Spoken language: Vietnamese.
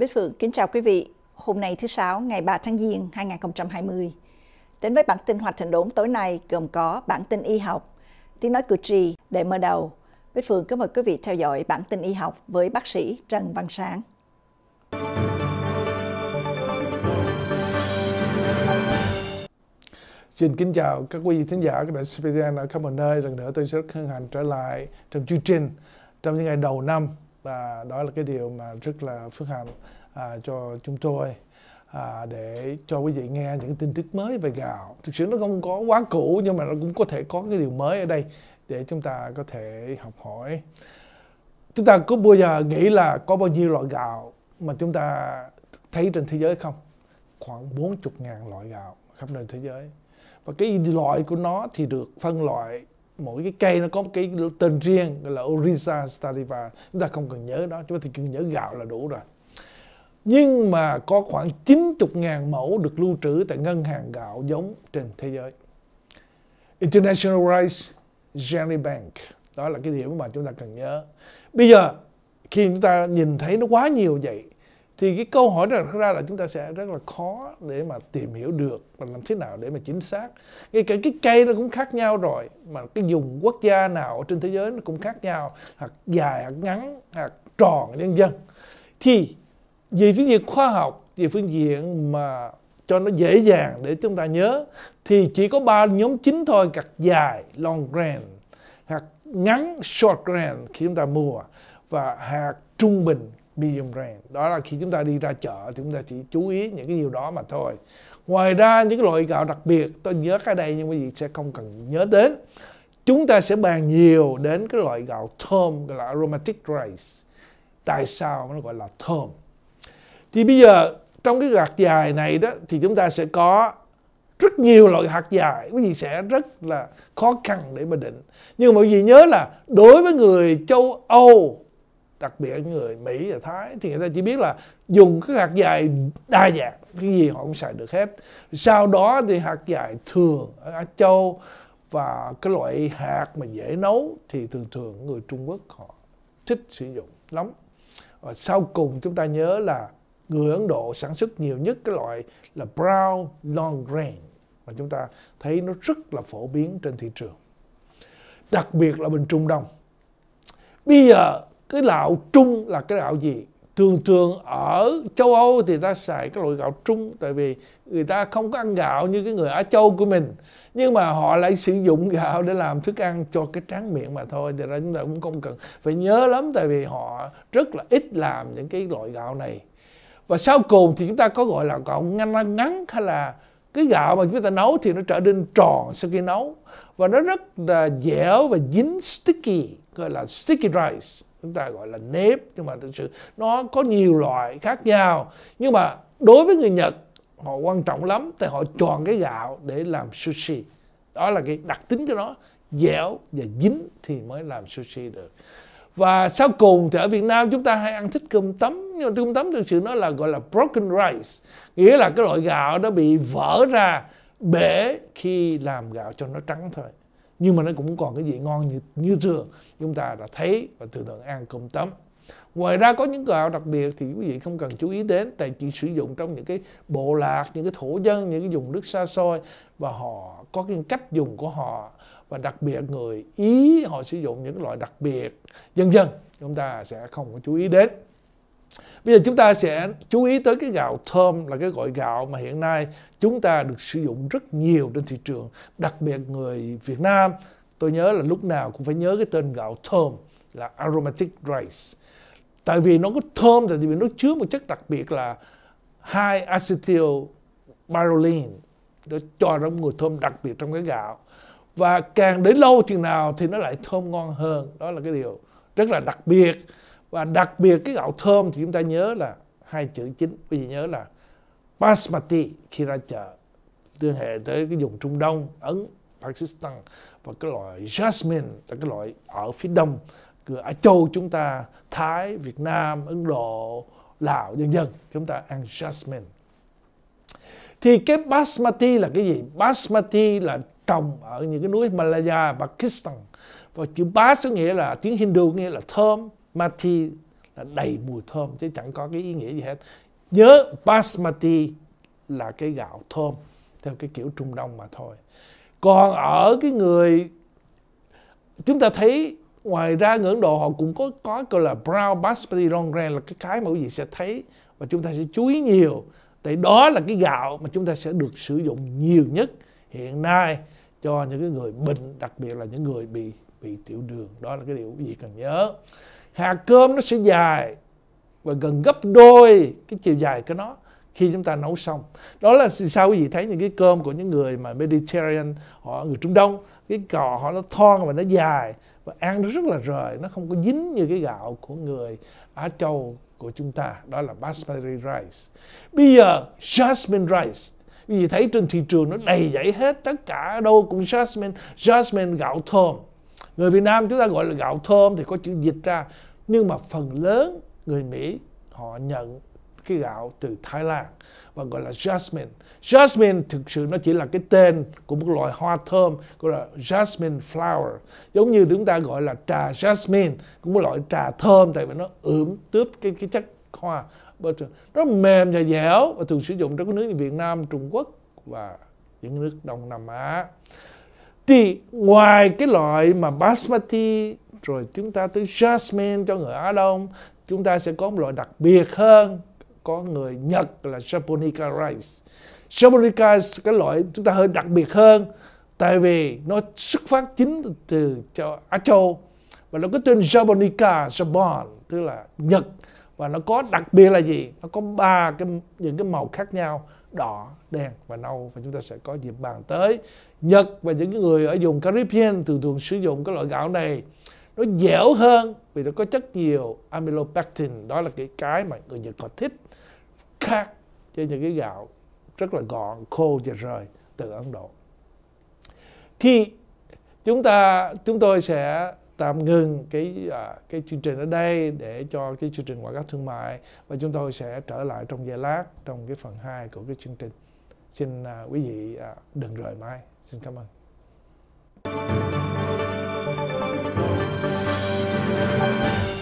Bích Phượng kính chào quý vị. Hôm nay thứ Sáu, ngày 3 tháng Giêng 2020. Đến với bản tin hoạt trình đốn tối nay gồm có bản tin y học, tiếng nói cử tri để mở đầu. Bích Phượng kính mời quý vị theo dõi bản tin y học với bác sĩ Trần Văn Sáng. Xin kính chào các quý vị thính giả, các đại ở khắp mọi nơi. Lần nữa tôi sẽ rất hân hạnh trở lại trong chương trình trong những ngày đầu năm và đó là cái điều mà rất là phước hạnh à, cho chúng tôi à, để cho quý vị nghe những tin tức mới về gạo thực sự nó không có quá cũ nhưng mà nó cũng có thể có cái điều mới ở đây để chúng ta có thể học hỏi chúng ta có bao giờ nghĩ là có bao nhiêu loại gạo mà chúng ta thấy trên thế giới không khoảng 40 ngàn loại gạo khắp nơi thế giới và cái loại của nó thì được phân loại mỗi cái cây nó có một cái tên riêng gọi là Orisa sativa chúng ta không cần nhớ đó chúng ta chỉ cần nhớ gạo là đủ rồi nhưng mà có khoảng 90.000 mẫu được lưu trữ tại ngân hàng gạo giống trên thế giới International Rice Journey Bank đó là cái điểm mà chúng ta cần nhớ bây giờ khi chúng ta nhìn thấy nó quá nhiều vậy thì cái câu hỏi đó ra là chúng ta sẽ rất là khó để mà tìm hiểu được và làm thế nào để mà chính xác ngay cả cái cây nó cũng khác nhau rồi mà cái dùng quốc gia nào ở trên thế giới nó cũng khác nhau hoặc dài hoặc ngắn hoặc tròn nhân dân thì về phương diện khoa học về phương diện mà cho nó dễ dàng để chúng ta nhớ thì chỉ có ba nhóm chính thôi hạt dài long grain hạt ngắn short grain khi chúng ta mua và hạt trung bình medium range đó là khi chúng ta đi ra chợ thì chúng ta chỉ chú ý những cái điều đó mà thôi ngoài ra những cái loại gạo đặc biệt tôi nhớ cái đây nhưng quý vị sẽ không cần nhớ đến chúng ta sẽ bàn nhiều đến cái loại gạo thơm gọi là aromatic rice tại sao nó gọi là thơm thì bây giờ trong cái hạt dài này đó thì chúng ta sẽ có rất nhiều loại hạt dài quý vị sẽ rất là khó khăn để mà định nhưng mà quý vị nhớ là đối với người châu Âu đặc biệt người Mỹ và Thái thì người ta chỉ biết là dùng cái hạt dài đa dạng cái gì họ cũng xài được hết sau đó thì hạt dài thường ở Á Châu và cái loại hạt mà dễ nấu thì thường thường người Trung Quốc họ thích sử dụng lắm và sau cùng chúng ta nhớ là người Ấn Độ sản xuất nhiều nhất cái loại là brown long grain mà chúng ta thấy nó rất là phổ biến trên thị trường đặc biệt là bên Trung Đông bây giờ cái gạo trung là cái gạo gì thường thường ở châu Âu thì ta xài cái loại gạo trung tại vì người ta không có ăn gạo như cái người Á Châu của mình nhưng mà họ lại sử dụng gạo để làm thức ăn cho cái tráng miệng mà thôi thì ra chúng ta cũng không cần phải nhớ lắm tại vì họ rất là ít làm những cái loại gạo này và sau cùng thì chúng ta có gọi là gạo ngăn ngắn hay là cái gạo mà chúng ta nấu thì nó trở nên tròn sau khi nấu và nó rất là dẻo và dính sticky gọi là sticky rice chúng ta gọi là nếp nhưng mà thực sự nó có nhiều loại khác nhau nhưng mà đối với người Nhật họ quan trọng lắm tại họ chọn cái gạo để làm sushi đó là cái đặc tính của nó dẻo và dính thì mới làm sushi được và sau cùng thì ở Việt Nam chúng ta hay ăn thích cơm tấm nhưng mà cơm tấm thực sự nó là gọi là broken rice nghĩa là cái loại gạo đó bị vỡ ra bể khi làm gạo cho nó trắng thôi nhưng mà nó cũng còn cái vị ngon như như xưa chúng ta đã thấy và thường thường ăn cơm tấm ngoài ra có những gạo đặc biệt thì quý vị không cần chú ý đến tại chỉ sử dụng trong những cái bộ lạc những cái thổ dân những cái dùng nước xa xôi và họ có cái cách dùng của họ và đặc biệt người ý họ sử dụng những loại đặc biệt dân dân chúng ta sẽ không có chú ý đến Bây giờ chúng ta sẽ chú ý tới cái gạo thơm là cái gọi gạo mà hiện nay chúng ta được sử dụng rất nhiều trên thị trường, đặc biệt người Việt Nam. Tôi nhớ là lúc nào cũng phải nhớ cái tên gạo thơm là aromatic rice. Tại vì nó có thơm, tại vì nó chứa một chất đặc biệt là high acetyl pyrrolene để cho ra một mùi thơm đặc biệt trong cái gạo và càng để lâu chừng nào thì nó lại thơm ngon hơn đó là cái điều rất là đặc biệt và đặc biệt cái gạo thơm thì chúng ta nhớ là hai chữ chính quý vị nhớ là basmati khi ra chợ tương hệ tới cái vùng Trung Đông Ấn Pakistan và cái loại jasmine là cái loại ở phía đông ở châu chúng ta Thái Việt Nam Ấn Độ Lào dân dân chúng ta ăn jasmine thì cái basmati là cái gì basmati là trồng ở những cái núi Himalaya Pakistan và chữ bas có nghĩa là tiếng Hindu nghĩa là thơm Mati là đầy mùi thơm chứ chẳng có cái ý nghĩa gì hết. Nhớ basmati là cái gạo thơm theo cái kiểu Trung Đông mà thôi. Còn ở cái người chúng ta thấy ngoài ra ngưỡng Độ họ cũng có có gọi là brown basmati long grain là cái cái mà quý vị sẽ thấy và chúng ta sẽ chú ý nhiều. Tại đó là cái gạo mà chúng ta sẽ được sử dụng nhiều nhất hiện nay cho những cái người bệnh đặc biệt là những người bị bị tiểu đường đó là cái điều quý vị cần nhớ hạt cơm nó sẽ dài và gần gấp đôi cái chiều dài của nó khi chúng ta nấu xong đó là sao quý vị thấy những cái cơm của những người mà Mediterranean họ người Trung Đông cái cò họ nó thon và nó dài và ăn nó rất là rời nó không có dính như cái gạo của người Á Châu của chúng ta đó là basmati rice bây giờ jasmine rice vì thấy trên thị trường nó đầy dãy hết tất cả đâu cũng jasmine jasmine gạo thơm người Việt Nam chúng ta gọi là gạo thơm thì có chữ dịch ra nhưng mà phần lớn người Mỹ họ nhận cái gạo từ Thái Lan và gọi là jasmine. Jasmine thực sự nó chỉ là cái tên của một loại hoa thơm gọi là jasmine flower. Giống như chúng ta gọi là trà jasmine cũng một loại trà thơm tại vì nó ướm tướp cái cái chất hoa nó mềm và dẻo và thường sử dụng trong các nước như Việt Nam, Trung Quốc và những nước Đông Nam Á thì ngoài cái loại mà basmati rồi chúng ta tới jasmine cho người Á Đông chúng ta sẽ có một loại đặc biệt hơn có người Nhật là Japonica rice Japonica cái loại chúng ta hơi đặc biệt hơn tại vì nó xuất phát chính từ châu Á Châu và nó có tên Japonica Japon tức là Nhật và nó có đặc biệt là gì nó có ba cái những cái màu khác nhau đỏ, đen và nâu và chúng ta sẽ có dịp bàn tới. Nhật và những người ở vùng Caribbean thường thường sử dụng cái loại gạo này nó dẻo hơn vì nó có chất nhiều amylopectin đó là cái cái mà người Nhật họ thích khác với những cái gạo rất là gọn khô và rời từ Ấn Độ thì chúng ta chúng tôi sẽ tạm ngừng cái à, cái chương trình ở đây để cho cái chương trình quảng cáo thương mại và chúng tôi sẽ trở lại trong giây lát trong cái phần 2 của cái chương trình. Xin à, quý vị à, đừng rời mai Xin cảm ơn.